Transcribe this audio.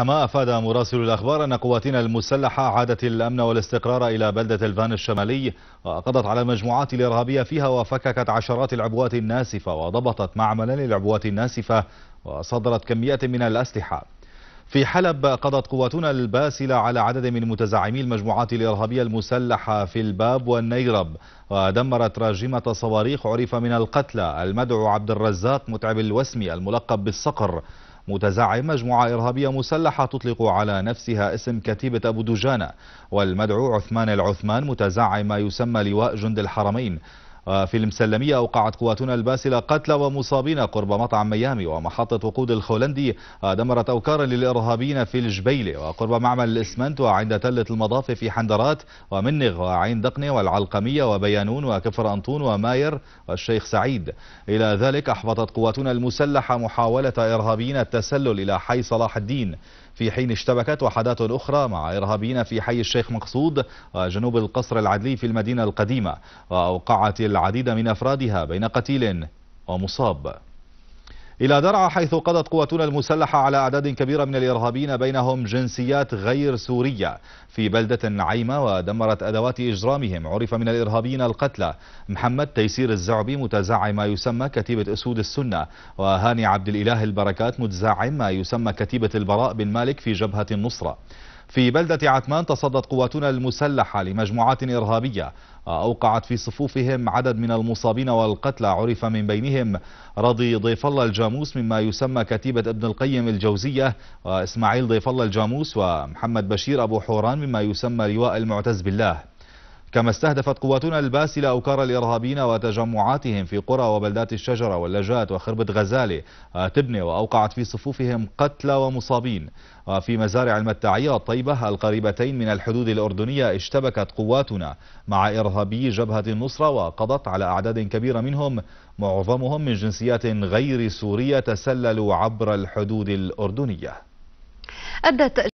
كما أفاد مراسل الأخبار أن قواتنا المسلحة عادت الأمن والاستقرار إلى بلدة الفان الشمالي وقضت على مجموعات الإرهابية فيها وفككت عشرات العبوات الناسفة وضبطت معملا للعبوات الناسفة وصدرت كميات من الأسلحة في حلب قضت قواتنا الباسلة على عدد من متزعمي المجموعات الإرهابية المسلحة في الباب والنيرب ودمرت راجمة صواريخ عرف من القتلى المدعو عبد الرزاق متعب الوسمي الملقب بالصقر متزعم مجموعة إرهابية مسلحة تطلق على نفسها اسم كتيبة أبو دجانة والمدعو عثمان العثمان متزعم ما يسمى لواء جند الحرمين وفي المسلمية أوقعت قواتنا الباسلة قتلى ومصابين قرب مطعم ميامي ومحطة وقود الخولندي دمرت أوكارا للإرهابيين في الجبيلة وقرب معمل الإسمنت وعند تلة المضافة في حندرات ومنغ وعين دقنة والعلقمية وبيانون وكفر أنطون وماير والشيخ سعيد إلى ذلك أحبطت قواتنا المسلحة محاولة إرهابيين التسلل إلى حي صلاح الدين في حين اشتبكت وحدات أخرى مع إرهابيين في حي الشيخ مقصود وجنوب القصر العدلي في المدينة القديمة وأوقعت العديد من أفرادها بين قتيل ومصاب إلى درعا حيث قضت قواتنا المسلحة على أعداد كبيرة من الإرهابيين بينهم جنسيات غير سورية في بلدة عيمة ودمرت أدوات إجرامهم عرف من الإرهابيين القتلى محمد تيسير الزعبي متزعم ما يسمى كتيبة أسود السنة وهاني عبد الإله البركات متزعم ما يسمى كتيبة البراء بن مالك في جبهة النصرة في بلدة عتمان تصدت قواتنا المسلحة لمجموعات إرهابية أوقعت في صفوفهم عدد من المصابين والقتلى عرف من بينهم رضي ضيف الله الجاموس مما يسمى كتيبة ابن القيم الجوزية وإسماعيل ضيف الله الجاموس ومحمد بشير أبو حوران مما يسمى لواء المعتز بالله كما استهدفت قواتنا الباسلة أوكار الإرهابيين وتجمعاتهم في قرى وبلدات الشجرة واللجات وخربة غزالة آه، تبني وأوقعت في صفوفهم قتلى ومصابين وفي آه، مزارع المتاعية الطيبة القريبتين من الحدود الأردنية اشتبكت قواتنا مع إرهابي جبهة النصرة وقضت على أعداد كبيرة منهم معظمهم من جنسيات غير سورية تسللوا عبر الحدود الأردنية أدت